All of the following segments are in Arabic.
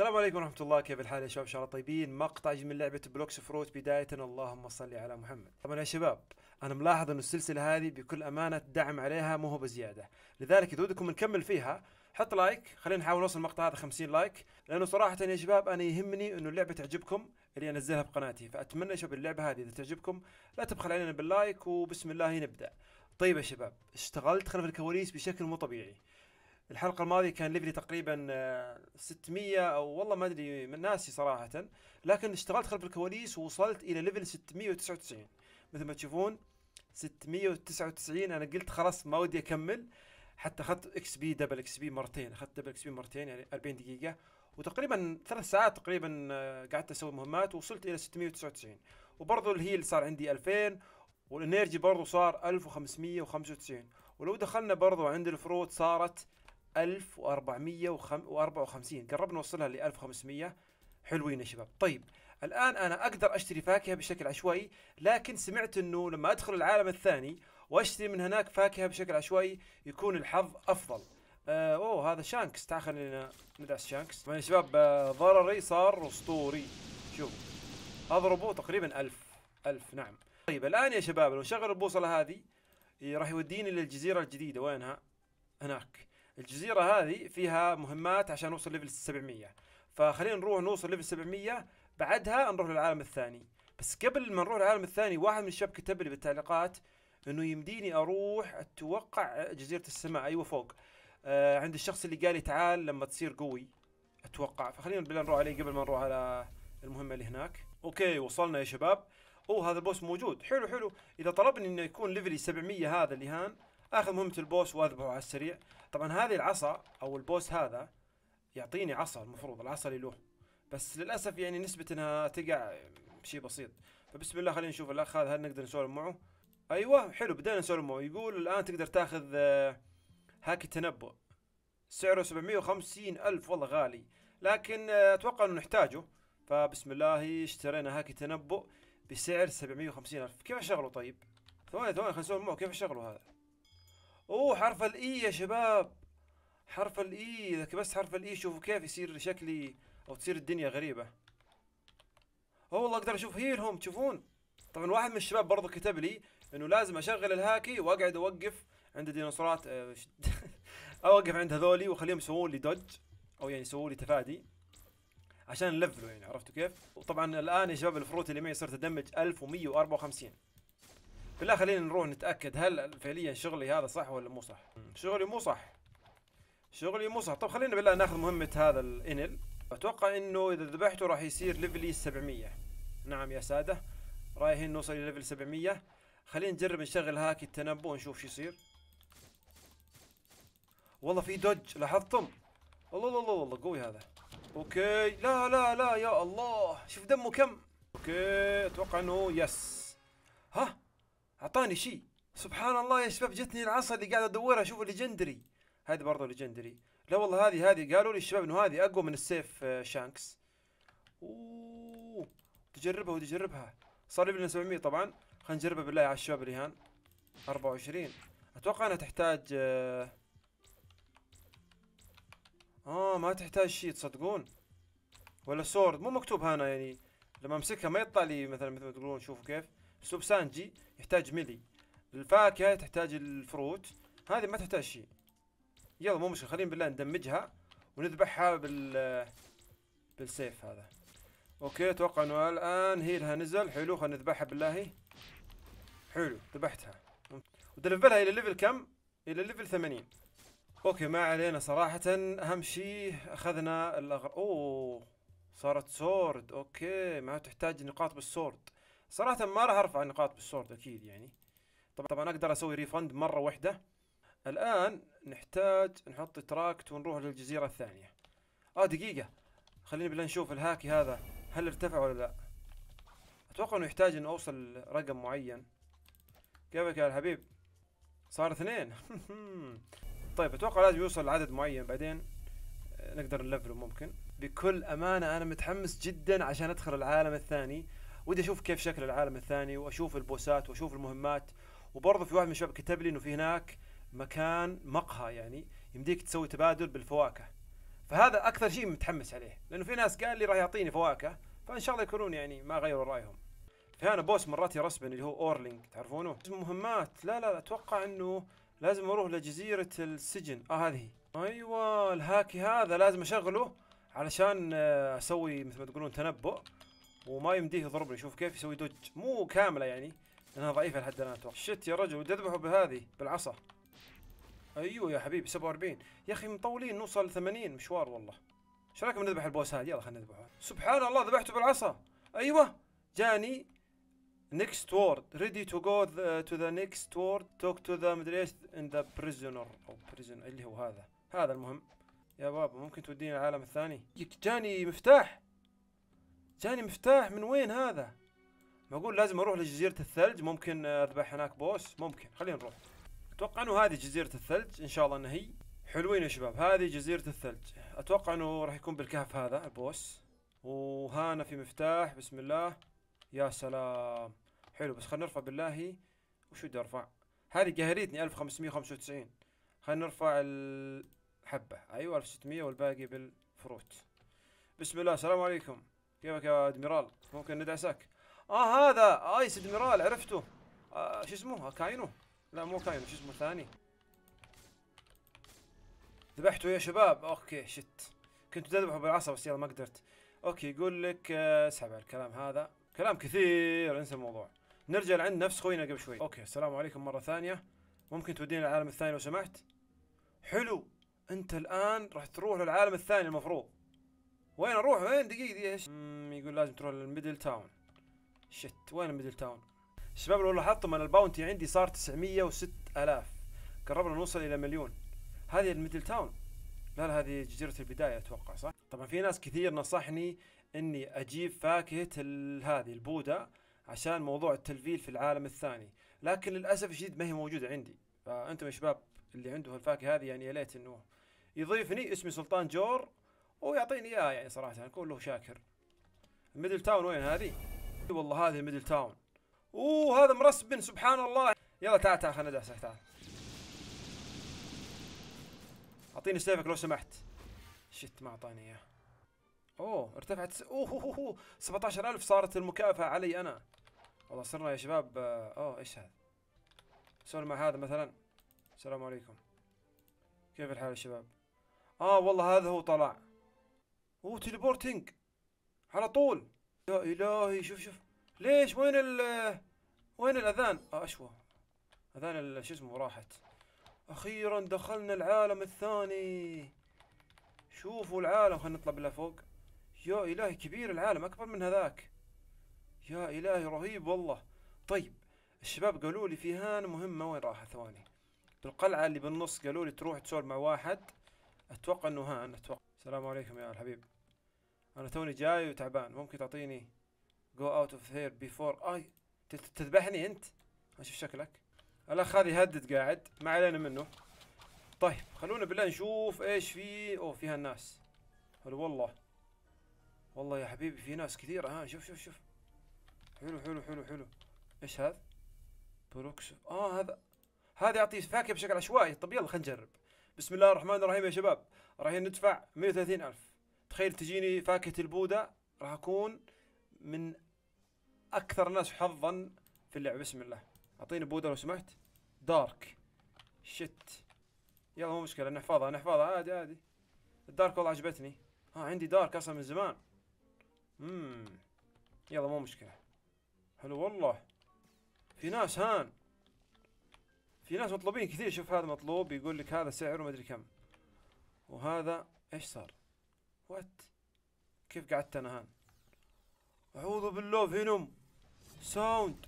السلام عليكم ورحمة الله كيف الحال يا شباب ان شاء الله طيبين مقطع من لعبة بلوكس فروت بداية اللهم صل على محمد طبعا يا شباب انا ملاحظ ان السلسلة هذه بكل امانة الدعم عليها مو هو بزيادة لذلك اذا ودكم نكمل فيها حط لايك خلينا نحاول نوصل المقطع هذا 50 لايك لانه صراحة يا شباب انا يهمني انه اللعبة تعجبكم اللي انزلها بقناتي فاتمنى يا شباب اللعبة هذه اذا تعجبكم لا تبخل علينا باللايك وبسم الله نبدأ طيب يا شباب اشتغلت خلف الكواليس بشكل مو طبيعي الحلقه الماضيه كان ليفلي تقريبا 600 آه، او والله ما ادري ناسي صراحه لكن اشتغلت خلف الكواليس ووصلت الى ليفل 699 مثل ما تشوفون 699 انا قلت خلاص ما ودي اكمل حتى اخذت اكس بي دبل اكس بي مرتين اخذت دبل اكس بي مرتين يعني 40 دقيقه وتقريبا ثلاث ساعات تقريبا آه، قعدت اسوي مهمات ووصلت الى 699 وبرضه الهيل صار عندي 2000 والانرجي برضه صار 1595 ولو دخلنا برضه عند الفروت صارت 1454 قربنا نوصلها ل 1500 حلوين يا شباب طيب الان انا اقدر اشتري فاكهه بشكل عشوائي لكن سمعت انه لما ادخل العالم الثاني واشتري من هناك فاكهه بشكل عشوائي يكون الحظ افضل آه اوه هذا شانكس تعال خلينا ندعس شانكس طبعا يا شباب آه ضرري صار اسطوري شوفوا اضربه تقريبا 1000 1000 نعم طيب الان يا شباب لو نشغل البوصله هذه إيه، راح يوديني للجزيره الجديده وينها هناك الجزيرة هذه فيها مهمات عشان نوصل ليفل 700 فخلينا نروح نوصل ليفل 700 بعدها نروح للعالم الثاني بس قبل ما نروح للعالم الثاني واحد من الشباب كتب لي بالتعليقات انه يمديني اروح اتوقع جزيرة السماء ايوه فوق آه عند الشخص اللي قال لي تعال لما تصير قوي اتوقع فخلينا بالله نروح عليه قبل ما نروح على المهمة اللي هناك اوكي وصلنا يا شباب اوه هذا البوس موجود حلو حلو اذا طلبني انه يكون ليفلي 700 هذا اللي هان اخذ مهمه البوس واذبحه على السريع طبعا هذه العصا او البوس هذا يعطيني عصا المفروض العصا اللي له بس للاسف يعني نسبه انها تقع شيء بسيط فبسم الله خلينا نشوف الاخ هذا هل نقدر نسولف معه ايوه حلو بدينا نسولف معه يقول الان تقدر تاخذ آه، هاكي التنبؤ سعره 750 الف والله غالي لكن آه، اتوقع انه نحتاجه فبسم الله اشترينا هاكي التنبؤ بسعر 750 الف كيف اشغله طيب ثواني ثواني خلينا نسولف معه كيف اشغله هذا اوه حرف الاي e يا شباب حرف الاي اذا e، كبست حرف الاي e شوفوا كيف يصير شكلي او تصير الدنيا غريبه اوه والله اقدر اشوف هيلهم تشوفون طبعا واحد من الشباب برضو كتب لي انه لازم اشغل الهاكي واقعد اوقف عند الديناصورات آه، اوقف عند هذولي واخليهم يسوون لي دوج او يعني يسوون لي تفادي عشان نلفلو يعني عرفتوا كيف؟ وطبعا الان يا شباب الفروت اللي معي صرت ادمج 1154 بالله خلينا نروح نتاكد هل فعليا شغلي هذا صح ولا مو صح شغلي مو صح شغلي مو صح طب خلينا بالله ناخذ مهمه هذا الانل اتوقع انه اذا ذبحته راح يصير ليفلي 700 نعم يا ساده رايحين نوصل لليفل 700 خلينا نجرب نشغل هاكي التنبؤ ونشوف شو يصير والله في دوج لاحظتم الله الله الله والله قوي هذا اوكي لا لا لا يا الله شوف دمه كم اوكي اتوقع انه يس ها اعطاني شيء سبحان الله يا شباب جتني العصا اللي قاعد ادورها شوفوا ليجندري هذه برضه ليجندري لا والله هذه هذه قالوا لي الشباب انه هذه اقوى من السيف آه، شانكس اوه تجربها وتجربها صار لي 700 طبعا خلينا نجربها بالله على الشباب هان 24 اتوقع انها تحتاج آه،, اه ما تحتاج شيء تصدقون ولا سورد مو مكتوب هنا يعني لما امسكها ما يطلع لي مثلا مثل ما تقولون شوفوا كيف اسلوب سانجي يحتاج ملي الفاكهه تحتاج الفروت هذه ما تحتاج شيء يلا مو مشكله خلينا بالله ندمجها ونذبحها بال بالسيف هذا اوكي اتوقع انه الان هي لها نزل حلو خلينا نذبحها بالله حلو ذبحتها ودلفلها الى ليفل كم؟ الى ليفل 80 اوكي ما علينا صراحة اهم شيء اخذنا الاغراض اوه صارت سورد اوكي ما تحتاج نقاط بالسورد صراحه ما راح ارفع النقاط بالسورد اكيد يعني طبعا طبعا اقدر اسوي ريفند مره واحده الان نحتاج نحط تراكت ونروح للجزيره الثانيه اه دقيقه خليني بالله نشوف الهاكي هذا هل ارتفع ولا لا اتوقع انه يحتاج انه اوصل رقم معين كيفك يا الحبيب صار اثنين طيب اتوقع لازم يوصل لعدد معين بعدين آه، نقدر نلفله ممكن بكل امانه انا متحمس جدا عشان ادخل العالم الثاني ودي اشوف كيف شكل العالم الثاني واشوف البوسات واشوف المهمات وبرضه في واحد من الشباب كتب لي انه في هناك مكان مقهى يعني يمديك تسوي تبادل بالفواكه فهذا اكثر شيء متحمس عليه لانه في ناس قال لي راح يعطيني فواكه فان شاء الله يكونون يعني ما غيروا رايهم في هنا بوس مرات يرسبني اللي هو اورلينج تعرفونه مهمات لا لا اتوقع انه لازم اروح لجزيره السجن اه هذه ايوه الهاكي هذا لازم اشغله علشان آه، اسوي مثل ما تقولون تنبؤ وما يمديه يضربني شوف كيف يسوي دوج مو كامله يعني لانها ضعيفه لحد الان اتوقع شت يا رجل ودي اذبحه بهذه بالعصا ايوه يا حبيبي 47 يا اخي مطولين نوصل 80 مشوار والله ايش رايكم نذبح البوس هذا يلا خلينا نذبحه سبحان الله ذبحته بالعصا ايوه جاني نيكست وورد ريدي تو جو تو ذا نيكست وورد توك تو ذا مدري ايش ان ذا بريزونر او بريزونر اللي هو هذا هذا المهم يا بابا ممكن توديني العالم الثاني جاني مفتاح جاني مفتاح من وين هذا بقول لازم اروح لجزيرة الثلج ممكن اذبح هناك بوس ممكن خلينا نروح اتوقع انه هذه جزيرة الثلج ان شاء الله انها هي حلوين يا شباب هذه جزيرة الثلج اتوقع انه راح يكون بالكهف هذا البوس وهانا في مفتاح بسم الله يا سلام حلو بس خلينا نرفع بالله وشو بدي ارفع هذه قهريتني 1595 خلينا نرفع الحبة ايوه 1600 والباقي بالفروت بسم الله السلام عليكم كيفك يا ادميرال ممكن ندعسك اه هذا ايس ادميرال عرفته آه شو اسمه آه، كاينو لا مو كاينو شو اسمه ثاني ذبحته يا شباب اوكي شت كنت تذبحه بالعصا بس يلا ما قدرت اوكي يقول لك اسحب آه على الكلام هذا كلام كثير انسى الموضوع نرجع لعند نفس خوينا قبل شوي اوكي السلام عليكم مره ثانيه ممكن تودينا العالم الثاني لو سمحت حلو انت الان راح تروح للعالم الثاني المفروض وين اروح وين دقيقه دقيقه ايش يقول لازم تروح للميدل تاون شت وين الميدل تاون الشباب لو لاحظتم انا الباونتي عندي صار 906000 قربنا نوصل الى مليون هذه الميدل تاون لا لا هذه جزيره البدايه اتوقع صح طبعا في ناس كثير نصحني اني اجيب فاكهه هذه البودا عشان موضوع التلفيل في العالم الثاني لكن للاسف الشديد ما هي موجوده عندي فانتم يا شباب اللي عنده الفاكهه هذه يعني يا ليت انه يضيفني اسمي سلطان جور ويعطيني اياها يعني صراحه اكون يعني له شاكر ميدل تاون وين هذه والله هذه ميدل تاون اوه هذا مرسبن سبحان الله يلا تعال تعال خلنا ندعسك تعال اعطيني سيفك لو سمحت شت ما اعطاني اياه اوه ارتفعت س... اوه, أوه, أوه 17000 صارت المكافأة علي انا والله صرنا يا شباب آه، اوه ايش هذا سولف مع هذا مثلا السلام عليكم كيف الحال يا شباب اه والله هذا هو طلع هو تليبورتنج على طول يا الهي شوف شوف ليش وين ال وين الاذان آه اشوى اذان شو اسمه راحت اخيرا دخلنا العالم الثاني شوفوا العالم خلينا نطلع بالله فوق يا الهي كبير العالم اكبر من هذاك يا الهي رهيب والله طيب الشباب قالوا لي في هان مهمه وين راحت ثواني بالقلعه اللي بالنص قالوا لي تروح تسولف مع واحد اتوقع انه هان اتوقع السلام عليكم يا الحبيب انا توني جاي وتعبان ممكن تعطيني جو اوت اوف هير بيفور اي تذبحني انت اشوف شكلك الاخ هذا يهدد قاعد ما علينا منه طيب خلونا بالله نشوف ايش في اوه فيها الناس حلو والله والله يا حبيبي في ناس كثيرة ها شوف شوف شوف حلو حلو حلو حلو ايش هذا بروكس اه هذا هذا يعطي فاكهة بشكل عشوائي طب يلا خلينا نجرب بسم الله الرحمن الرحيم يا شباب راح ندفع 130 ألف تخيل تجيني فاكهة البودة راح أكون من أكثر الناس حظا في اللعبة بسم الله أعطيني بودة لو سمحت دارك شت يلا مو مشكلة نحفظها نحفظها عادي عادي الدارك والله عجبتني ها آه، عندي دارك أصلا من زمان امم يلا مو مشكلة حلو والله في ناس هان في ناس مطلوبين كثير شوف هذا مطلوب يقول لك هذا سعره مدري كم وهذا ايش صار وات كيف قعدت انا هان اعوذ بالله فينوم ساوند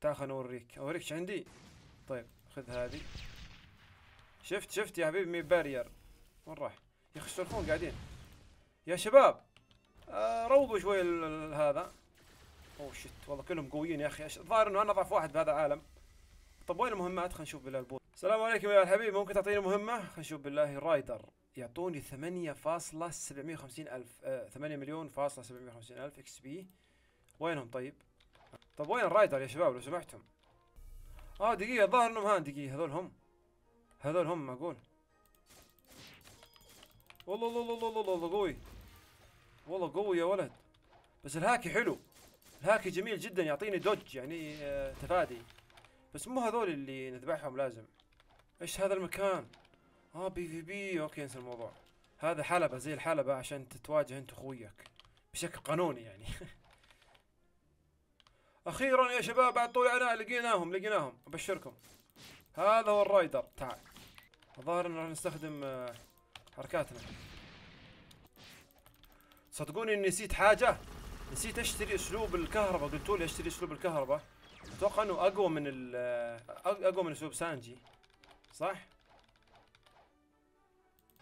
تعال خليني اوريك اوريك ايش عندي طيب خذ هذه شفت شفت يا حبيبي مي بارير وين راح يا اخي يسولفون قاعدين يا شباب آه، روضوا شوي هذا اوه شت والله كلهم قويين يا اخي الظاهر انه انا ضعف واحد بهذا العالم طب وين المهمات خلينا نشوف بالله البوت السلام عليكم يا الحبيب ممكن تعطيني مهمه خلينا نشوف بالله رايدر يعطوني 8.750 ألف آه 8 مليون فاصلة 750 ألف اكس بي وينهم طيب؟ طب وين الرايدر يا شباب لو سمحتم؟ اه دقيقة الظاهر انهم ها دقيقة هذول هم هذول هم معقول والله والله والله والله والله قوي والله قوي يا ولد بس الهاكي حلو الهاكي جميل جدا يعطيني دوج يعني آه تفادي بس مو هذول اللي نذبحهم لازم ايش هذا المكان اه بي في بي اوكي انسى الموضوع هذا حلبة زي الحلبة عشان تتواجه انت اخويك بشكل قانوني يعني اخيرا يا شباب بعد طول عناء لقيناهم لقيناهم ابشركم هذا هو الرايدر تعال الظاهر انه راح نستخدم آه، حركاتنا صدقوني اني نسيت حاجة نسيت اشتري اسلوب الكهرباء قلتوا لي اشتري اسلوب الكهرباء اتوقع انه اقوى من ال آه، اقوى من اسلوب سانجي صح؟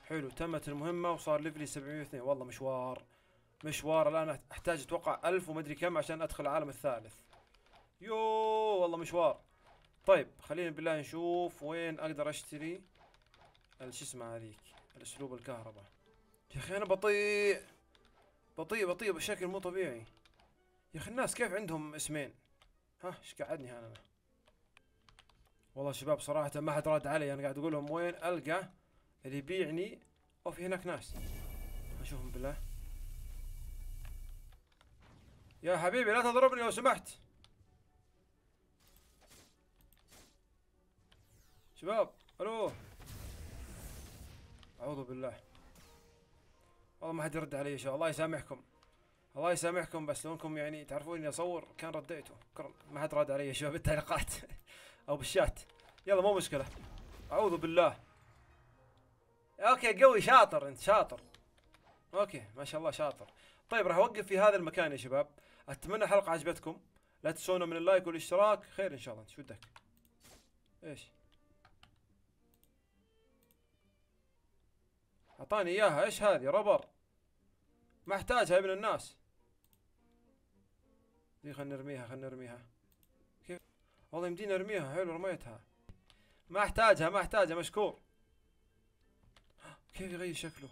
حلو تمت المهمة وصار ليفلي 702 والله مشوار مشوار الآن أحتاج أتوقع 1000 ومدري كم عشان أدخل العالم الثالث يو والله مشوار طيب خلينا بالله نشوف وين أقدر أشتري شو اسمه هذيك الأسلوب الكهرباء يا أخي أنا بطيء بطيء بطيء بشكل مو طبيعي يا أخي الناس كيف عندهم اسمين ها ايش قعدني أنا والله شباب صراحة ما حد راد علي أنا قاعد أقول لهم وين ألقى اللي يبيعني او في هناك ناس اشوفهم بالله يا حبيبي لا تضربني لو سمحت شباب الو اعوذ بالله والله ما حد يرد علي ان شاء الله يسامحكم الله يسامحكم بس لو انكم يعني تعرفون اني اصور كان رديته ما حد رد علي شباب بالتعليقات او بالشات يلا مو مشكله اعوذ بالله اوكي قوي شاطر انت شاطر اوكي ما شاء الله شاطر طيب راح اوقف في هذا المكان يا شباب اتمنى الحلقه عجبتكم لا تنسونا من اللايك والاشتراك خير ان شاء الله شو بدك ايش اعطاني اياها ايش هذه ربر ما احتاجها يا ابن الناس دي خلينا نرميها خلينا نرميها كيف والله يمديني ارميها حلو رميتها ما احتاجها ما احتاجها مشكور كيف يغير شكله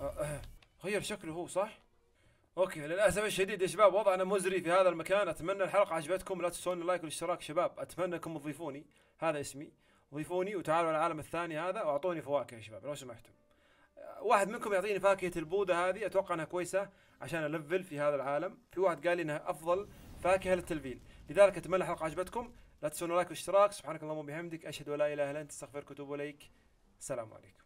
آه،, آه غير شكله هو صح اوكي للاسف الشديد يا شباب وضعنا مزري في هذا المكان اتمنى الحلقه عجبتكم لا تنسون اللايك والاشتراك شباب اتمنى انكم تضيفوني هذا اسمي ضيفوني وتعالوا على العالم الثاني هذا واعطوني فواكه يا شباب لو سمحتم آه، واحد منكم يعطيني فاكهه البوده هذه اتوقع انها كويسه عشان الفل في هذا العالم في واحد قال لي انها افضل فاكهه للتلفيل لذلك اتمنى الحلقه عجبتكم لا تنسون اللايك والاشتراك سبحانك اللهم وبحمدك اشهد ان لا اله الا انت استغفرك واتوب اليك سلام عليكم